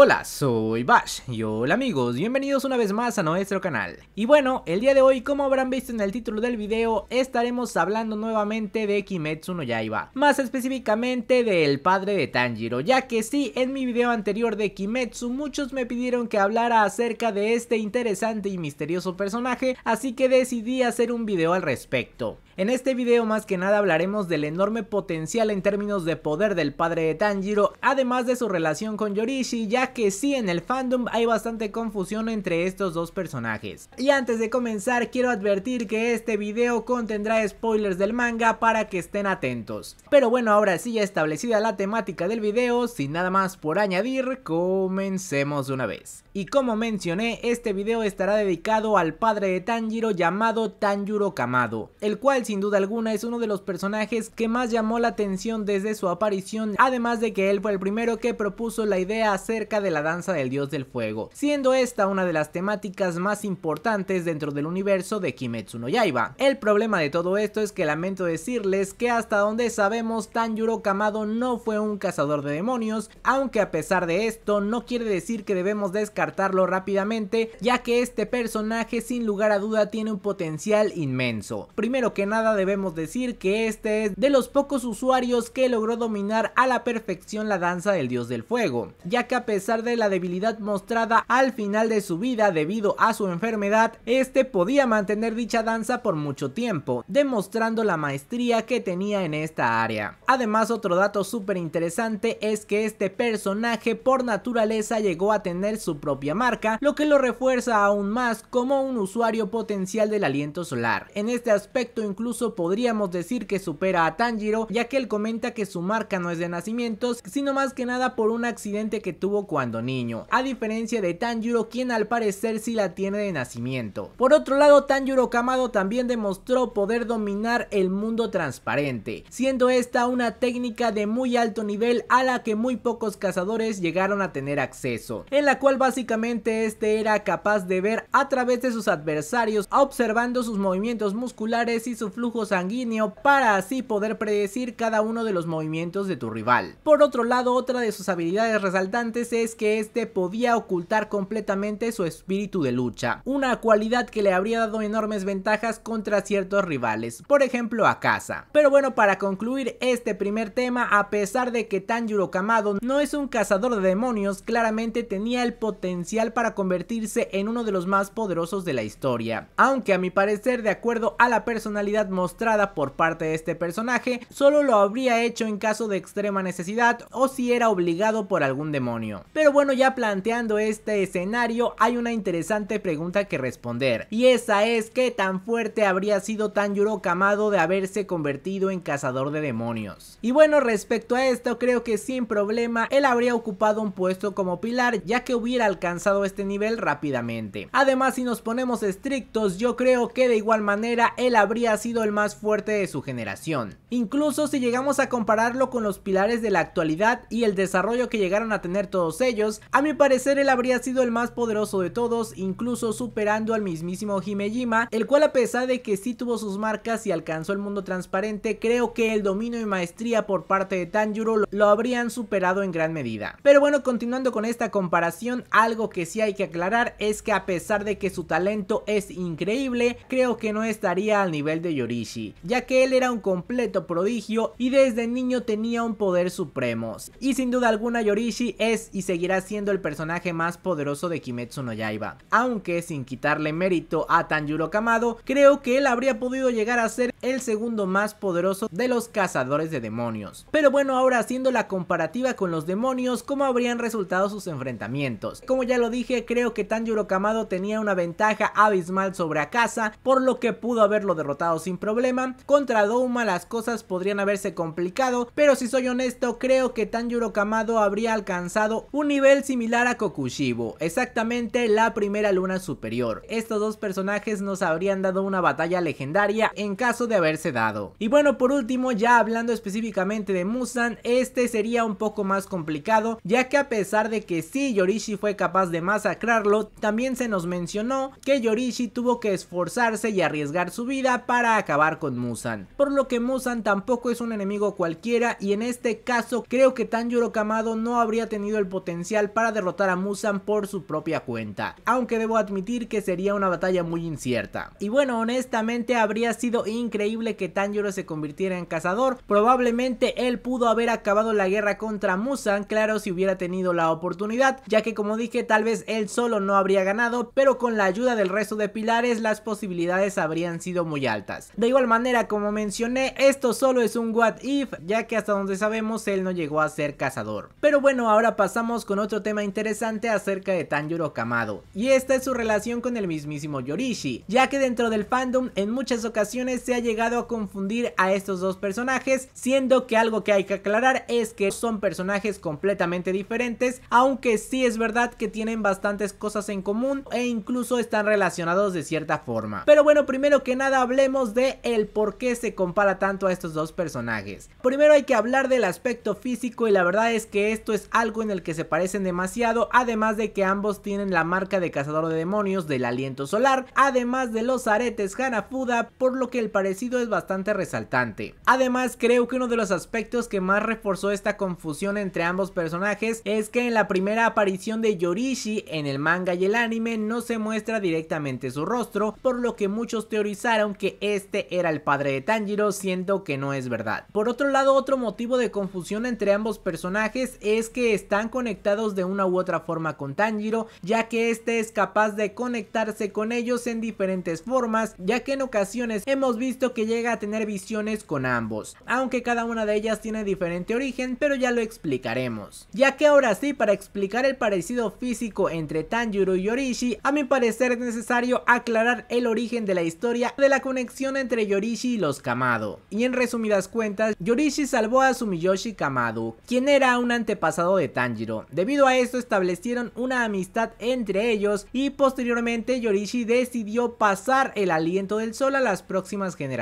Hola, soy Bash y hola amigos, bienvenidos una vez más a nuestro canal. Y bueno, el día de hoy, como habrán visto en el título del video, estaremos hablando nuevamente de Kimetsu no Yaiba, más específicamente del padre de Tanjiro, ya que sí, en mi video anterior de Kimetsu muchos me pidieron que hablara acerca de este interesante y misterioso personaje, así que decidí hacer un video al respecto. En este video más que nada hablaremos del enorme potencial en términos de poder del padre de Tanjiro, además de su relación con Yorishi, ya que sí en el fandom hay bastante confusión entre estos dos personajes. Y antes de comenzar quiero advertir que este video contendrá spoilers del manga para que estén atentos. Pero bueno, ahora sí ya establecida la temática del video, sin nada más por añadir, comencemos de una vez. Y como mencioné, este video estará dedicado al padre de Tanjiro llamado Tanjiro Kamado, el cual sin duda alguna es uno de los personajes que más llamó la atención desde su aparición, además de que él fue el primero que propuso la idea acerca de la danza del dios del fuego, siendo esta una de las temáticas más importantes dentro del universo de Kimetsu no Yaiba. El problema de todo esto es que lamento decirles que hasta donde sabemos Tanjiro Kamado no fue un cazador de demonios, aunque a pesar de esto no quiere decir que debemos descartarlo rápidamente, ya que este personaje sin lugar a duda tiene un potencial inmenso. Primero que nada debemos decir que este es de los pocos usuarios que logró dominar a la perfección la danza del dios del fuego, ya que a pesar de la debilidad mostrada al final de su vida debido a su enfermedad, este podía mantener dicha danza por mucho tiempo, demostrando la maestría que tenía en esta área. Además otro dato súper interesante es que este personaje por naturaleza llegó a tener su propia marca, lo que lo refuerza aún más como un usuario potencial del aliento solar. En este aspecto incluso incluso podríamos decir que supera a Tanjiro, ya que él comenta que su marca no es de nacimientos, sino más que nada por un accidente que tuvo cuando niño, a diferencia de Tanjiro quien al parecer sí la tiene de nacimiento. Por otro lado, Tanjiro Kamado también demostró poder dominar el mundo transparente, siendo esta una técnica de muy alto nivel a la que muy pocos cazadores llegaron a tener acceso, en la cual básicamente este era capaz de ver a través de sus adversarios observando sus movimientos musculares y su flujo sanguíneo para así poder predecir cada uno de los movimientos de tu rival. Por otro lado, otra de sus habilidades resaltantes es que este podía ocultar completamente su espíritu de lucha, una cualidad que le habría dado enormes ventajas contra ciertos rivales, por ejemplo a Casa. Pero bueno, para concluir este primer tema, a pesar de que Tanjiro Kamado no es un cazador de demonios, claramente tenía el potencial para convertirse en uno de los más poderosos de la historia. Aunque a mi parecer, de acuerdo a la personalidad mostrada por parte de este personaje solo lo habría hecho en caso de extrema necesidad o si era obligado por algún demonio. Pero bueno, ya planteando este escenario hay una interesante pregunta que responder y esa es qué tan fuerte habría sido Tanjiro Kamado de haberse convertido en cazador de demonios. Y bueno, respecto a esto creo que sin problema él habría ocupado un puesto como pilar ya que hubiera alcanzado este nivel rápidamente. Además si nos ponemos estrictos yo creo que de igual manera él habría sido el más fuerte de su generación. Incluso si llegamos a compararlo con los pilares de la actualidad y el desarrollo que llegaron a tener todos ellos, a mi parecer él habría sido el más poderoso de todos, incluso superando al mismísimo Himejima, el cual a pesar de que sí tuvo sus marcas y alcanzó el mundo transparente, creo que el dominio y maestría por parte de Tanjuro lo habrían superado en gran medida. Pero bueno, continuando con esta comparación, algo que sí hay que aclarar es que a pesar de que su talento es increíble, creo que no estaría al nivel de Yorishi, ya que él era un completo prodigio y desde niño tenía un poder supremo. Y sin duda alguna Yorishi es y seguirá siendo el personaje más poderoso de Kimetsu no Yaiba. Aunque sin quitarle mérito a Tanjiro Kamado, creo que él habría podido llegar a ser el segundo más poderoso de los cazadores de demonios. Pero bueno, ahora haciendo la comparativa con los demonios, ¿cómo habrían resultado sus enfrentamientos? Como ya lo dije, creo que Tanjiro Kamado tenía una ventaja abismal sobre Akasa, por lo que pudo haberlo derrotado sin problema. Contra Douma las cosas podrían haberse complicado, pero si soy honesto, creo que Tanjiro Kamado habría alcanzado un nivel similar a Kokushibo, exactamente la primera luna superior. Estos dos personajes nos habrían dado una batalla legendaria en caso de haberse dado. Y bueno, por último, ya hablando específicamente de Musan, este sería un poco más complicado, ya que a pesar de que sí Yorishi fue capaz de masacrarlo, también se nos mencionó que Yorishi tuvo que esforzarse y arriesgar su vida para acabar con Musan. Por lo que Musan tampoco es un enemigo cualquiera y en este caso creo que Tanjiro Kamado no habría tenido el potencial para derrotar a Musan por su propia cuenta, aunque debo admitir que sería una batalla muy incierta. Y bueno, honestamente habría sido increíble increíble que Tanjiro se convirtiera en cazador. Probablemente él pudo haber acabado la guerra contra Musan, claro, si hubiera tenido la oportunidad, ya que como dije, tal vez él solo no habría ganado, pero con la ayuda del resto de pilares las posibilidades habrían sido muy altas. De igual manera, como mencioné, esto solo es un what if, ya que hasta donde sabemos él no llegó a ser cazador. Pero bueno, ahora pasamos con otro tema interesante acerca de Tanjiro Kamado, y esta es su relación con el mismísimo Yorishi, ya que dentro del fandom en muchas ocasiones se ha llegado a confundir a estos dos personajes, siendo que algo que hay que aclarar es que son personajes completamente diferentes, aunque sí es verdad que tienen bastantes cosas en común e incluso están relacionados de cierta forma. Pero bueno, primero que nada hablemos de el por qué se compara tanto a estos dos personajes. Primero hay que hablar del aspecto físico y la verdad es que esto es algo en el que se parecen demasiado, además de que ambos tienen la marca de cazador de demonios del aliento solar, además de los aretes Hanafuda, por lo que el parecido sido es bastante resaltante. Además creo que uno de los aspectos que más reforzó esta confusión entre ambos personajes es que en la primera aparición de Yorishi en el manga y el anime no se muestra directamente su rostro, por lo que muchos teorizaron que este era el padre de Tanjiro, siendo que no es verdad. Por otro lado, otro motivo de confusión entre ambos personajes es que están conectados de una u otra forma con Tanjiro, ya que este es capaz de conectarse con ellos en diferentes formas, ya que en ocasiones hemos visto que llega a tener visiones con ambos, aunque cada una de ellas tiene diferente origen, pero ya lo explicaremos. Ya que ahora sí, para explicar el parecido físico entre Tanjiro y Yorishi, a mi parecer es necesario aclarar el origen de la historia de la conexión entre Yorishi y los Kamado. Y en resumidas cuentas, Yorishi salvó a Sumiyoshi Kamado, quien era un antepasado de Tanjiro. Debido a esto establecieron una amistad entre ellos y posteriormente Yorishi decidió pasar el aliento del sol a las próximas generaciones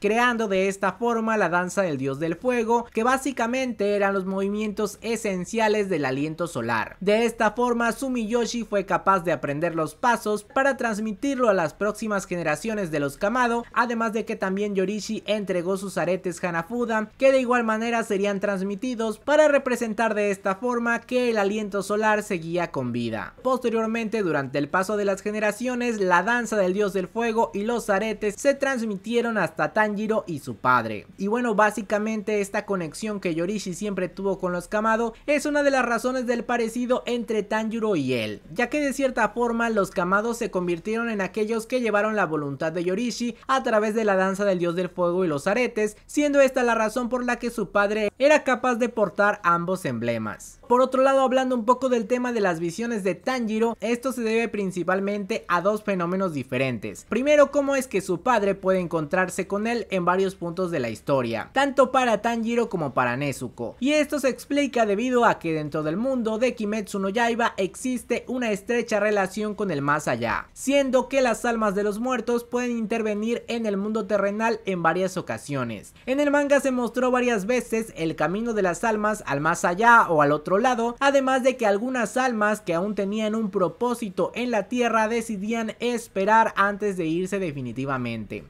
creando de esta forma la danza del dios del fuego, que básicamente eran los movimientos esenciales del aliento solar. De esta forma, Sumiyoshi fue capaz de aprender los pasos para transmitirlo a las próximas generaciones de los Kamado, además de que también Yorishi entregó sus aretes Hanafuda, que de igual manera serían transmitidos para representar de esta forma que el aliento solar seguía con vida. Posteriormente, durante el paso de las generaciones, la danza del dios del fuego y los aretes se transmitieron hasta Tanjiro y su padre. Y bueno, básicamente esta conexión que Yorishi siempre tuvo con los Kamado es una de las razones del parecido entre Tanjiro y él, ya que de cierta forma los Kamado se convirtieron en aquellos que llevaron la voluntad de Yorishi a través de la danza del dios del fuego y los aretes, siendo esta la razón por la que su padre era capaz de portar ambos emblemas. Por otro lado, hablando un poco del tema de las visiones de Tanjiro, esto se debe principalmente a dos fenómenos diferentes. Primero, cómo es que su padre puede encontrar encontrarse con él en varios puntos de la historia, tanto para Tanjiro como para Nezuko. Y esto se explica debido a que dentro del mundo de Kimetsu no Yaiba existe una estrecha relación con el más allá, siendo que las almas de los muertos pueden intervenir en el mundo terrenal en varias ocasiones. En el manga se mostró varias veces el camino de las almas al más allá o al otro lado, además de que algunas almas que aún tenían un propósito en la tierra decidían esperar antes de irse definitivamente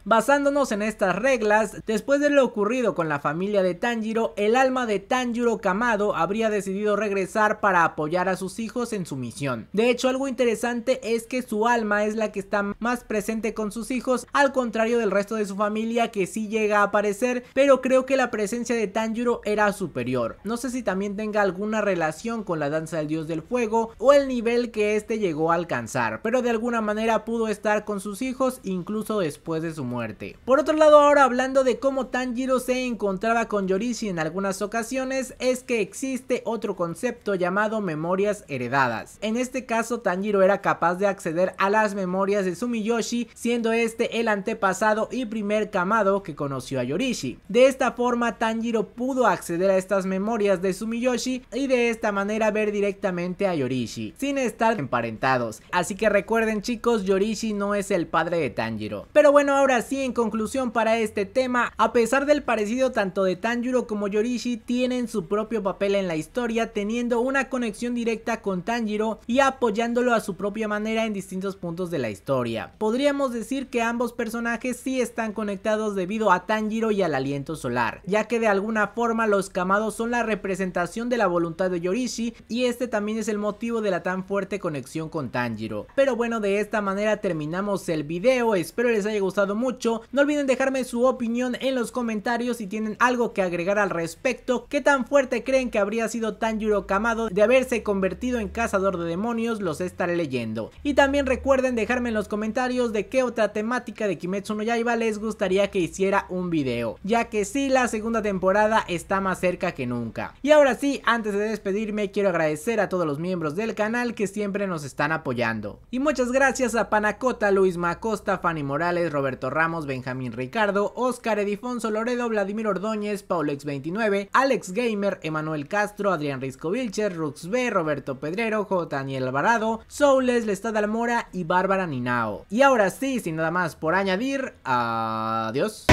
en estas reglas, después de lo ocurrido con la familia de Tanjiro, el alma de Tanjiro Kamado habría decidido regresar para apoyar a sus hijos en su misión. De hecho, algo interesante es que su alma es la que está más presente con sus hijos, al contrario del resto de su familia que sí llega a aparecer, pero creo que la presencia de Tanjiro era superior. No sé si también tenga alguna relación con la danza del dios del fuego o el nivel que este llegó a alcanzar, pero de alguna manera pudo estar con sus hijos incluso después de su muerte. Por otro lado, ahora hablando de cómo Tanjiro se encontraba con Yorishi en algunas ocasiones, es que existe otro concepto llamado memorias heredadas. En este caso, Tanjiro era capaz de acceder a las memorias de Sumiyoshi, siendo este el antepasado y primer Kamado que conoció a Yorishi. De esta forma, Tanjiro pudo acceder a estas memorias de Sumiyoshi y de esta manera ver directamente a Yorishi, sin estar emparentados. Así que recuerden chicos, Yorishi no es el padre de Tanjiro. Pero bueno, ahora sí, en conclusión para este tema, a pesar del parecido tanto de Tanjiro como Yorishi tienen su propio papel en la historia teniendo una conexión directa con Tanjiro y apoyándolo a su propia manera en distintos puntos de la historia. Podríamos decir que ambos personajes sí están conectados debido a Tanjiro y al aliento solar, ya que de alguna forma los Kamados son la representación de la voluntad de Yorishi y este también es el motivo de la tan fuerte conexión con Tanjiro. Pero bueno, de esta manera terminamos el video, espero les haya gustado mucho, no olviden dejarme su opinión en los comentarios si tienen algo que agregar al respecto. ¿Qué tan fuerte creen que habría sido Tanjiro Kamado de haberse convertido en cazador de demonios? Los estaré leyendo. Y también recuerden dejarme en los comentarios de qué otra temática de Kimetsu no Yaiba les gustaría que hiciera un video. Ya que sí, la segunda temporada está más cerca que nunca. Y ahora sí, antes de despedirme quiero agradecer a todos los miembros del canal que siempre nos están apoyando. Y muchas gracias a Panacota, Luis Macosta, Fanny Morales, Roberto Ramos, Benjamín Ricardo, Oscar Edifonso Loredo, Vladimir Ordóñez, x 29 Alex Gamer, Emanuel Castro, Adrián Risco Vilcher, Rux B, Roberto Pedrero, J. Daniel Alvarado, Soules, Lestad Almora y Bárbara Ninao. Y ahora sí, sin nada más por añadir, adiós.